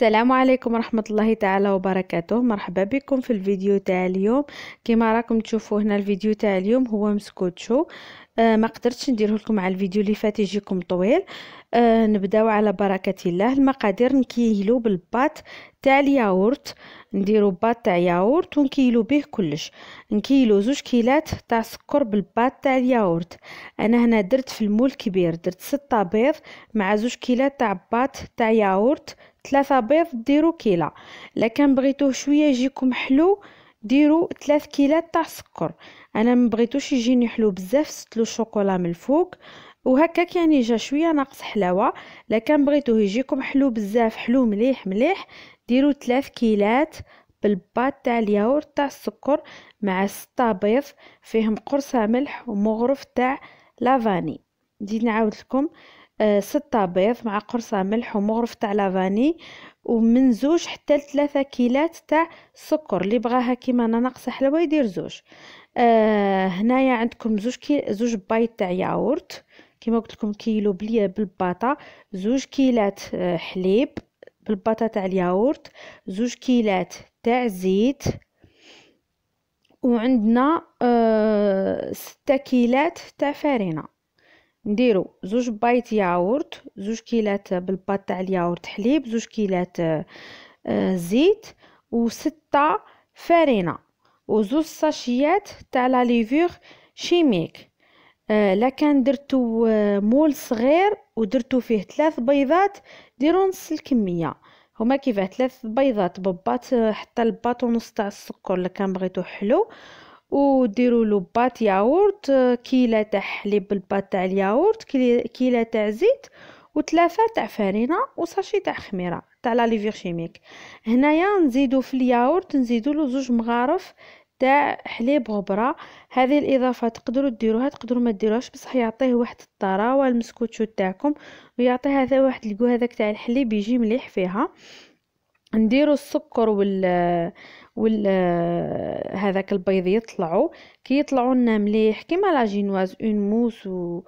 السلام عليكم ورحمة الله تعالى وبركاته مرحبا بكم في الفيديو تاع اليوم كما راكم تشوفوا هنا الفيديو تاع اليوم هو مسكوتشو آه ما قدرتش نديره لكم على الفيديو اللي فات يجيكم طويل آه نبداو على بركة الله المقادير نكيلو بالباط تاع الياورت نديرو باط تاع ياورت ونكيلو به كلش نكيلو زوج كيلات تاع سكر بالباط تاع الياورت انا هنا درت في المول كبير درت ستة بيض مع زوج كيلات تاع باط تاع ياورت ثلاثة بيض ديروا كيلة لكن بغيتوه شويه يجيكم حلو ديروا ثلاث كيلات تاع سكر انا ما بغيتوش يجيني حلو بزاف ستلو الشوكولا من الفوق وهكاك يعني جا شويه ناقص حلاوه لكن بغيتوه يجيكم حلو بزاف حلو مليح مليح ديروا ثلاث كيلات بالباط تاع الياورت تاع السكر مع ستة بيض فيهم قرصه ملح ومغرف تاع لافاني نزيد نعاود لكم آه، ستة بيض مع قرصة ملح ومغرف تاع لافاني ومن زوج حتى لثلاثة كيلات تاع سكر اللي بغاها كيما انا ناقصه حلوة يدير زوج آه هنايا عندكم زوج كي زوج بايت تاع ياورت كيما قلت لكم كيلو بلي بالباطا زوج كيلات آه، حليب بالباطا تاع الياورت زوج كيلات تاع زيت وعندنا آه ستة كيلات تاع فارينه نديرو زوج بايت ياورت زوج كيلات بالباط تاع الياورت حليب زوج كيلات آه، زيت وستة و وزوج ساشيات تاع لا ليفور شيميك آه، لكن درتو آه، مول صغير ودرتو فيه ثلاث بيضات ديرو نص الكميه هما كيفاه ثلاث بيضات بباط حتى الباط ونص تاع السكر اللي كان بغيتو حلو وديروا له بات ياورت آه، كيله تاع حليب البات تاع الياورت كيله تاع زيت وثلاثه تاع فرينه وساشي تاع خميره تاع لا ليفير شيميك هنايا نزيدو في الياورت نزيدو له زوج مغارف تاع حليب غبره هذه الاضافه تقدروا ديروها تقدروا ما ديروهاش بصح يعطيه واحد الطراوه المسكوتشو تاعكم ويعطي هذا واحد الكو هذاك تاع الحليب يجي مليح فيها نديروا السكر وال وال هذاك البيض يطلعوا كي يطلعوا لنا مليح كيما لا جينواز اون موس و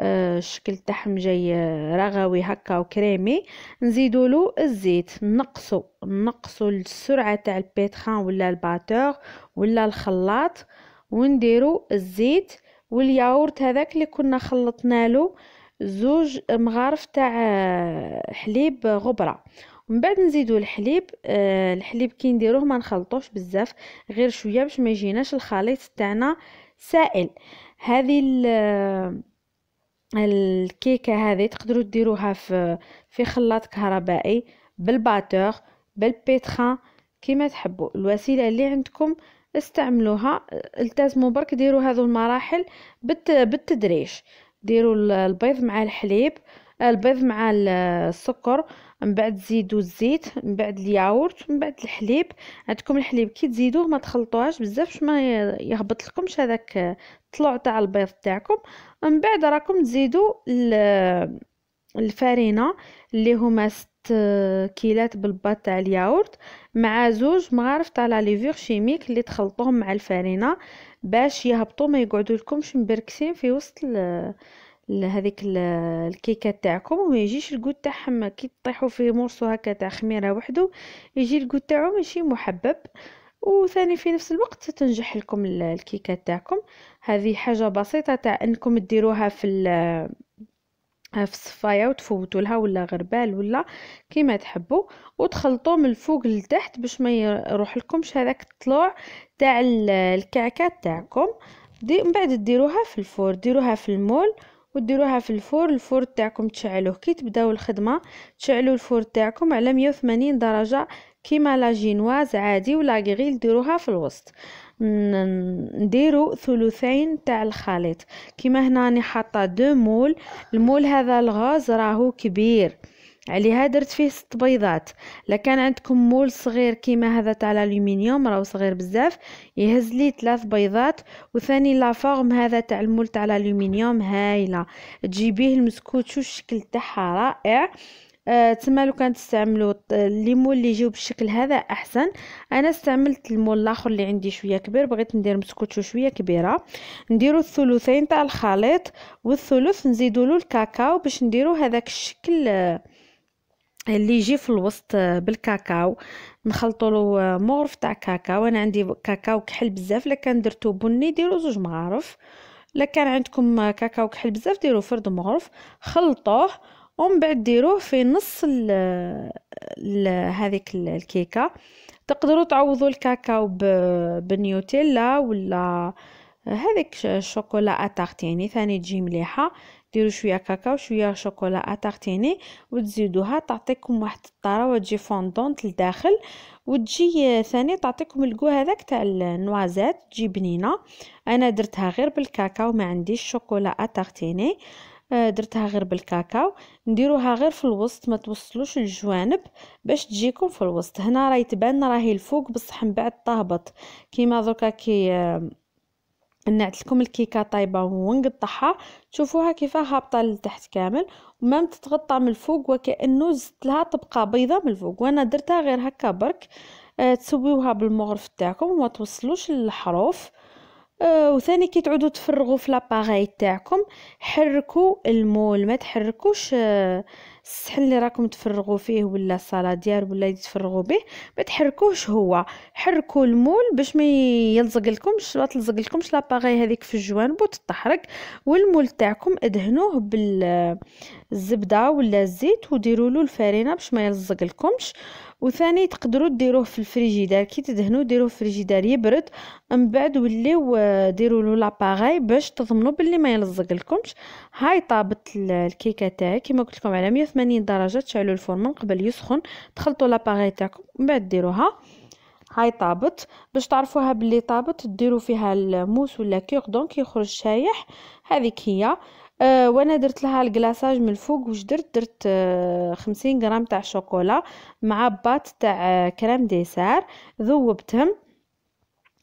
الشكل آه، تاعهم جاي آه، رغوي هكا وكريمي نزيدوا له الزيت نقصوا نقصوا السرعه تاع البيتخان ولا الباتور ولا الخلاط ونديروا الزيت والياورت هذاك اللي كنا خلطنا له زوج مغارف تاع آه، حليب غبره من بعد نزيدو الحليب آه الحليب كي نديروه ما نخلطوش بزاف غير شويه باش ما يجيناش الخليط تاعنا سائل هذه آه، الكيكه هذه تقدروا ديروها في في خلاط كهربائي بالباتور بالبيتخان كيما تحبوا الوسيله اللي عندكم استعملوها التزموا برك ديروا هذو المراحل بالتدريج ديروا البيض مع الحليب آه البيض مع السكر من بعد تزيدوا الزيت من بعد الياورت من بعد الحليب عندكم الحليب كي تزيدوه ما تخلطوهاش بزاف باش ما يهبط لكمش هذاك الطلوع تاع البيض تاعكم من بعد راكم تزيدوا الفرينه اللي هما 6 كيلات بالباط تاع الياورت مع زوج مغارف تاع لا ليفور شيميك اللي تخلطوهم مع الفرينه باش يهبطوا ما يقعدوا لكمش مبركسين في وسط لهذيك الكيكه تاعكم وما يجيش الكود تاعهم كي تطيحوا فيه مورسو هكا تاع خميره وحده يجي الكود تاعو ماشي محبب وثاني في نفس الوقت تنجح لكم الكيكه تاعكم هذه حاجه بسيطه تاع انكم ديروها في في الصفايه وتفوتوا لها ولا غربال ولا كيما تحبوا وتخلطوا من الفوق لتحت باش ما يروح لكمش هذاك الطلوع تاع الكعكه تاعكم دي من بعد ديروها في الفور ديروها في المول وديروها في الفور الفور تاعكم تشعلوه كي تبداو الخدمه تشعلوا الفور تاعكم على 180 درجه كيما لا جينواز عادي ولا غريل ديروها في الوسط نديرو ثلثين تاع الخليط كيما هنا راني حاطه دو مول المول هذا الغاز راهو كبير عليها درت فيه ست بيضات لكان عندكم مول صغير كيما هذا تاع الالومنيوم راهو صغير بزاف يهز لي ثلاث بيضات وثاني لا فورم هذا تاع المول تاع الالومنيوم هايله تجيبيه المسكوت شو الشكل تاعها رائع آه تما لو كان تستعملوا الليمون اللي يجيو بالشكل هذا احسن انا استعملت المول الاخر اللي عندي شويه كبير بغيت ندير مسكوتشو شويه كبيره نديروا الثلثين تاع الخليط والثلث نزيدوا له الكاكاو باش نديروا هذاك الشكل آه اللي يجي في الوسط آه، بالكاكاو نخلطوا له آه، مغرف تاع كاكاو انا عندي كاكاو كحل بزاف لا كان درتو بني ديروا زوج مغارف لا كان عندكم آه، كاكاو كحل بزاف ديروا فرد مغرف خلطوه ومن بعد ديروه في نص ال الـ هذيك الكيكه تقدروا تعوضوا الكاكاو بنيوتيلا ولا هذيك الشوكولا اتارتيني ثاني تجي مليحه ديروا شويه كاكاو شويه شوكولا اتارتيني وتزيدوها تعطيكم واحد الطره وتجي فوندونت لداخل وتجي ثاني تعطيكم الكو هذاك تاع النوازات تجي بنينه انا درتها غير بالكاكاو ما عنديش شوكولا اتارتيني آه، درتها غير بالكاكاو نديروها غير في الوسط ما توصلوش الجوانب باش تجيكم في الوسط هنا راهي تبان راهي الفوق بصح من بعد تهبط كيما دركا كي آه، نعت لكم الكيكه طايبه ونقطعها تشوفوها كيفاه هابطه لتحت كامل ومام تتغطى من الفوق وكانه زدت لها طبقه بيضة من الفوق وانا درتها غير هكا برك أه تسويوها بالمغرف تاعكم وما توصلوش للحروف أه وثاني كي تعودوا تفرغوا في لاباغاي تاعكم حركوا المول ما تحركوش أه الصحن اللي راكم تفرغوا فيه ولا الصاله ديال ولا تفرغوا به ما تحركوش هو حركوا المول باش ما يلزق لكمش ما تلزق لكمش لاباغي هذيك في الجوانب وتتحرك والمول تاعكم ادهنوه بالزبده ولا الزيت وديروا له الفارينه باش ما يلزق لكمش وثاني تقدروا ديروه في الفريجيدار كي تدهنوا ديروه في الفريجيدار يبرد من بعد وليو آه، ديروا له لاباغاي باش تضمنوا باللي ما يلزق لكمش هاي طابت الكيكه تاعي كما قلت لكم على 180 180 درجه تشعلوا الفرن من قبل يسخن تخلطوا لاباغي تاعكم من بعد ديروها هاي طابت باش تعرفوها باللي طابت ديروا فيها الموس ولا دونك كيخرج شايح هذيك هي أه وانا درت لها الكلاصاج من الفوق واش درت درت أه 50 غرام تاع شوكولا مع بات تاع أه، كريم ديسار ذوبتهم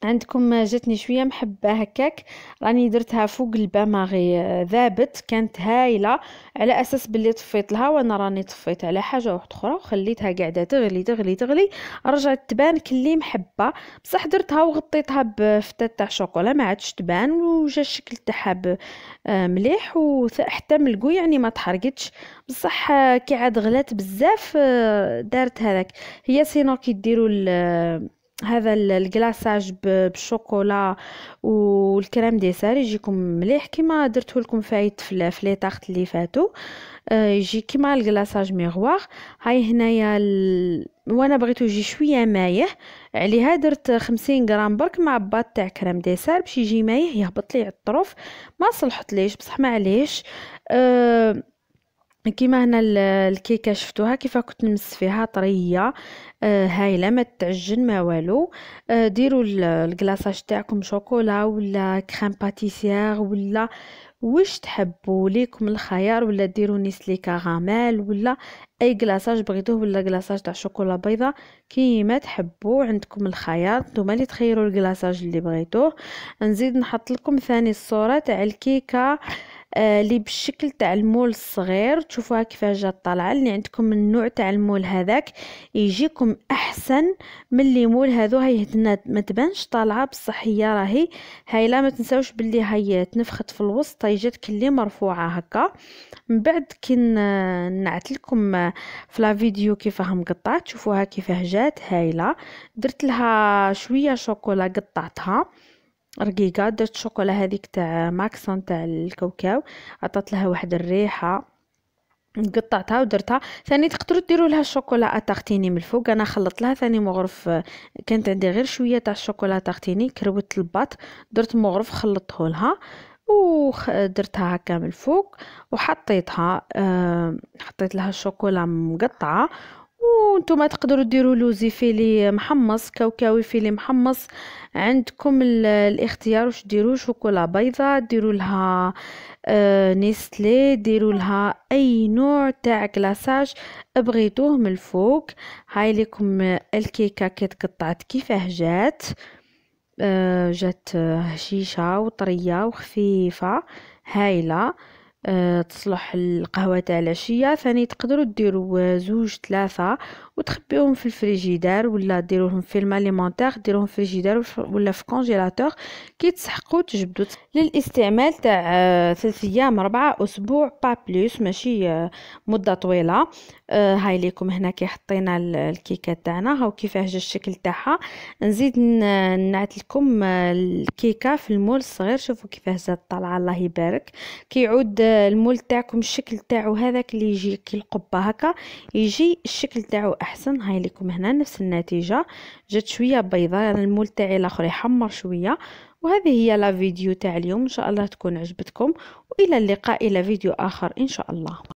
عندكم جاتني شويه محبه هكاك راني درتها فوق الباماغي آه، ذابت كانت هايله على اساس بلي طفيت لها وانا راني طفيت على حاجه واحده اخرى وخليتها قاعده تغلي تغلي تغلي رجعت تبان كلي محبه بصح درتها وغطيتها بفتة تاع شوكولا ما عادش تبان وجا الشكل تاعها آه، مليح وحتى ملقو يعني ما تحرقتش بصح آه، كي عاد غلات بزاف دارت هذاك هي سينو كي ديروا هذا الكلاصاج بالشوكولا والكريم ديسار يجيكم مليح كما درته لكم فايت في لي طاخت اللي فاتوا آه، يجي كما الكلاصاج ميغوار هاي هنايا ال... وانا بغيتو يجي شويه مايه عليها درت 50 غرام برك مع باط تاع كريم ديسار باش يجي مايه يهبط لي على ما صلحت ليش بصح ما عليش أه كيما هنا الكيكه شفتوها كيف كنت نمس فيها طريه آه، هايله ما تعجن ما والو آه، ديروا الكلاصاج تاعكم شوكولا ولا كريم باتيسير ولا واش تحبوا ليكم الخيار ولا ديروا نيسلي كاراميل ولا اي كلاصاج بغيتوه ولا كلاصاج تاع شوكولا بيضاء كيما تحبوا عندكم الخيار نتوما اللي تخيروا الكلاصاج اللي بغيتوه نزيد نحط لكم ثاني الصوره تاع الكيكه آه، اللي آه بالشكل تاع المول الصغير تشوفوها كيفاش جات طالعه اللي عندكم من النوع تاع المول هذاك يجيكم احسن من اللي مول هذو هاي ما تبانش طالعه بصح هي راهي هايله ما تنساوش باللي هي تنفخت في الوسط هي جات كلي مرفوعه هكا من بعد كي نعت لكم في لا فيديو كيفاه مقطعه تشوفوها كيفاه جات هايله درت لها شويه شوكولا قطعتها رقيقة درت الشوكولا هذيك تاع ماكسون تاع الكاوكاو عطات لها واحد الريحة قطعتها ودرتها ثاني تقدروا ديروا لها الشوكولا تارتيني من الفوق انا خلطت لها ثاني مغرف كانت عندي غير شويه تاع الشوكولا تارتيني كروت الباط درت مغرف خلطته لها ودرتها هكا من الفوق وحطيتها آه، حطيت لها الشوكولا مقطعه وانتم تقدروا ديروا لوزي فيلي محمص كاوكاوي فيلي محمص عندكم الاختيار واش ديروا شوكولا بيضاء ديروا لها نيستلي آه، نيسلي ديروا لها اي نوع تاع كلاصاج بغيتوه من الفوق هاي لكم الكيكه كي تقطعت كيفاه جات آه، جات هشيشه وطريه وخفيفه هايله آه، تصلح القهوه تاع العشيه ثاني تقدروا ديروا زوج ثلاثه وتخبيهم في الفريجيدار ولا ديروهم في الماليمونتير ديروهم في الفريجيدار ولا في كونجيلاتور تسحقوا تجبدوا للاستعمال تاع آه، ثلاث ايام ربعة اسبوع با بلوس ماشي آه، مده طويله آه، هاي ليكم هنا كي حطينا الكيكه تاعنا هاو كيفاه جا الشكل تاعها نزيد نعت لكم الكيكه في المول الصغير شوفوا كيفاه جات طالعه الله يبارك كيعود المول تاعكم الشكل تاعو هذاك اللي يجي كي القبه هكا يجي الشكل تاعو احسن هاي لكم هنا نفس النتيجه جات شويه بيضاء يعني المول تاعي الاخر يحمر شويه وهذه هي لا فيديو تاع اليوم ان شاء الله تكون عجبتكم والى اللقاء الى فيديو اخر ان شاء الله